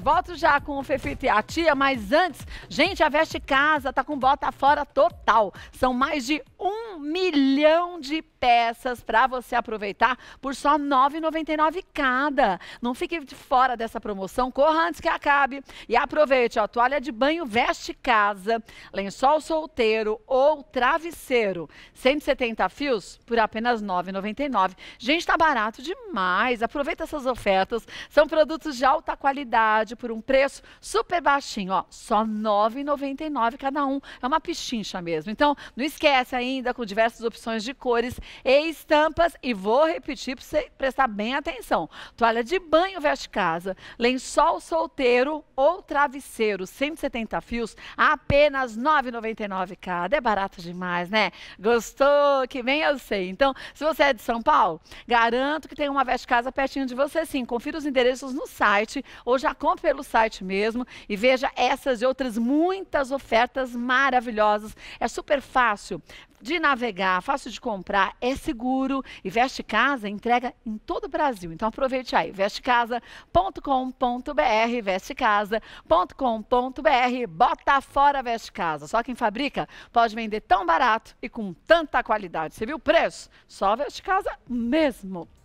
Volto já com o Fefita e a tia, mas antes, gente, a Veste Casa tá com bota fora total. São mais de um milhão de peças para você aproveitar por só R$ 9,99 cada. Não fique de fora dessa promoção, corra antes que acabe e aproveite a toalha de banho veste casa, lençol solteiro ou travesseiro. 170 fios por apenas R$ 9,99. Gente, está barato demais. Aproveita essas ofertas. São produtos de alta qualidade por um preço super baixinho, ó, só R$ 9,99 cada um. É uma pichincha mesmo. Então, não esquece ainda com o diversas opções de cores e estampas. E vou repetir para você prestar bem atenção. Toalha de banho veste casa, lençol solteiro ou travesseiro, 170 fios, apenas R$ 9,99 cada. É barato demais, né? Gostou? Que bem eu sei. Então, se você é de São Paulo, garanto que tem uma veste casa pertinho de você sim. Confira os endereços no site ou já compre pelo site mesmo e veja essas e outras muitas ofertas maravilhosas. É super fácil de navegar, fácil de comprar, é seguro. E Veste Casa entrega em todo o Brasil. Então aproveite aí, vestecasa.com.br, vestecasa.com.br, bota fora Veste Casa. Só quem fabrica pode vender tão barato e com tanta qualidade. Você viu o preço? Só Veste Casa mesmo.